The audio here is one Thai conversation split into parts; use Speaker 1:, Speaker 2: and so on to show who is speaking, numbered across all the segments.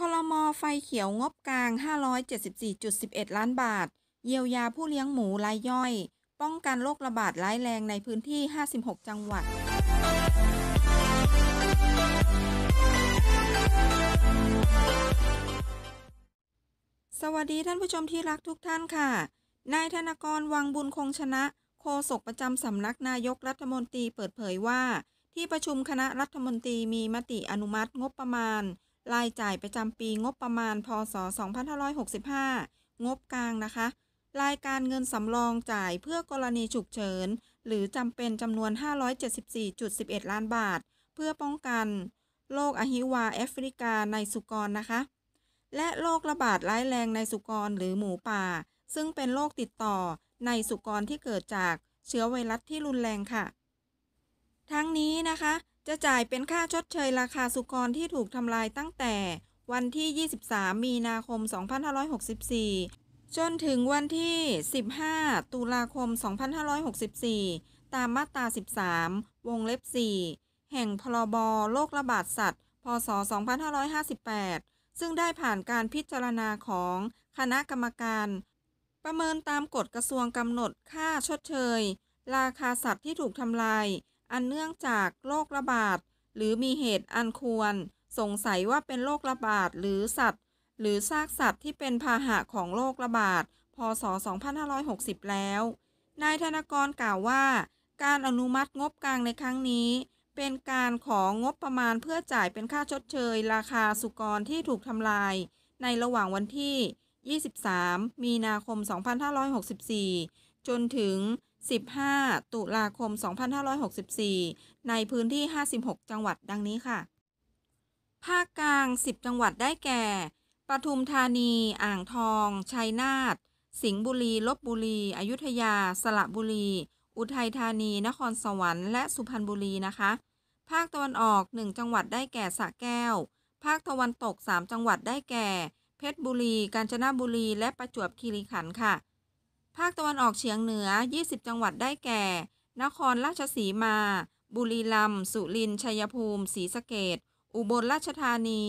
Speaker 1: คลมไฟเขียวงบกลาง 574.11 ล้านบาท เยียวยาผู้เลี้ยงหมูรายย่อย ป้องกันโรคระบาดร้ายแรงในพื้นที่ 56 จังหวัด สวัสดีท่านผู้ชมที่รักทุกท่านค่ะนายธนกรวังบุญคงชนะโฆษกประจำสำนักนายกรัฐมนตรีเปิดเผยว่า ที่ประชุมคณะรัฐมนตรีมีมติอนุมัติงบประมาณรายจ่ายประจำปีงบประมาณ พศ 2565 งบกลางนะคะ รายการเงินสำรองจ่ายเพื่อกรณีฉุกเฉิน หรือจำเป็นจำนวน 574.11 ล้านบาท เพื่อป้องกันโรคอหิวาแอฟริกาในสุกรนะคะ และโรคระบาดร้ายแรงในสุกรหรือหมูป่า ซึ่งเป็นโรคติดต่อในสุกรที่เกิดจากเชื้อไวรัสที่รุนแรงค่ะ ทั้งนี้นะคะจะจ่ายเป็นค่าชดเชยราคาสุกรที่ถูกทำลายตั้งแต่วันที่ 23 มีนาคม 2564 จนถึงวันที่ 15 ตุลาคม 2564 ตามมาตรา 13 วงเล็บ 4 แห่งพรบโรคระบาดสัตว์ พศ 2558 ซึ่งได้ผ่านการพิจารณาของคณะกรรมการ ประเมินตามกฎกระทรวงกำหนดค่าชดเชยราคาสัตว์ที่ถูกทำลายอันเนื่องจากโรคระบาดหรือมีเหตุอันควร สงสัยว่าเป็นโรคระบาดหรือสัตว์ หรือซากสัตว์ที่เป็นพาหะของโรคระบาดพศ 2560 แล้วนายธนกรกล่าวว่า การอนุมัติงบกลางในครั้งนี้ เป็นการของงบประมาณเพื่อจ่ายเป็นค่าชดเชย ราคาสุกรที่ถูกทำลาย ในระหว่างวันที่ 23 มีนาคม 2564 จนถึง15 ตุลาคม2564 ในพื้นที่ 56 จังหวัดดังนี้ค่ะ ภาคกลาง 10 จังหวัดได้แก่ปทุมธานี อ่างทอง ชัยนาทสิงห์บุรีลบบุรี อยุธยา สระบุรี อุทัยธานี นครสวรรค์และสุพรรณบุรีนะคะ ภาคตะวันออก 1 จังหวัดได้แก่สระแก้ว ภาคตะวันตก 3 จังหวัดได้แก่ เพชรบุรี กาญจนบุรี และประจวบคีรีขันธ์ค่ะภาคตะวันออกเฉียงเหนือ 20 จังหวัดได้แก่ นครราชสีมา บุรีรัมย์ สุรินทร์ ชัยภูมิ ศรีสะเกดอุบลราชธานี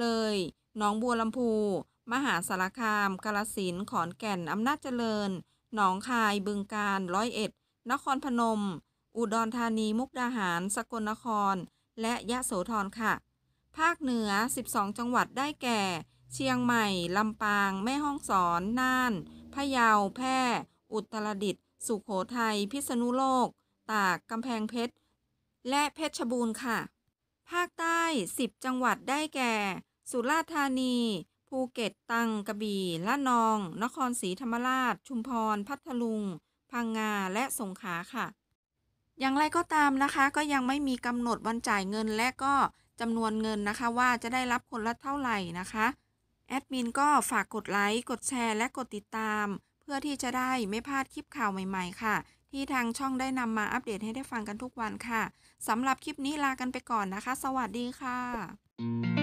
Speaker 1: เลยหนองบัวลำพู มหาสารคาม กาฬสินธุ์ ขอนแก่นอำนาจเจริญ หนองคายบึงกาฬ ร้อยเอ็ด นครพนม อุดรธานีมุกดาหาร สกลนคร และยะโสธรค่ะ ภาคเหนือ12จังหวัดได้แก่ เชียงใหม่ ลำปาง แม่ฮ่องสอน น่านพะเยา แพร่ อุตรดิตถ์สุขโขทัย พิษณุโลก ตาก กำแพงเพชร และเพชรบูรณ์ค่ะ ภาคใต้ 10 จังหวัดได้แก่ สุราษฎร์ธานี ภูเก็ต ตังกระบี่ละนอง นครศรีธรรมราช ชุมพร พัทลุง พังงา และสงขลาค่ะ อย่างไรก็ตามนะคะ ก็ยังไม่มีกำหนดวันจ่ายเงินและก็จำนวนเงินนะคะ ว่าจะได้รับคนละเท่าไหร่นะคะแอดมินก็ฝากกดไลค์ กดแชร์ และกดติดตาม เพื่อที่จะได้ไม่พลาดคลิปข่าวใหม่ๆค่ะ ที่ทางช่องได้นำมาอัปเดตให้ได้ฟังกันทุกวันค่ะ สำหรับคลิปนี้ลากันไปก่อนนะคะ สวัสดีค่ะ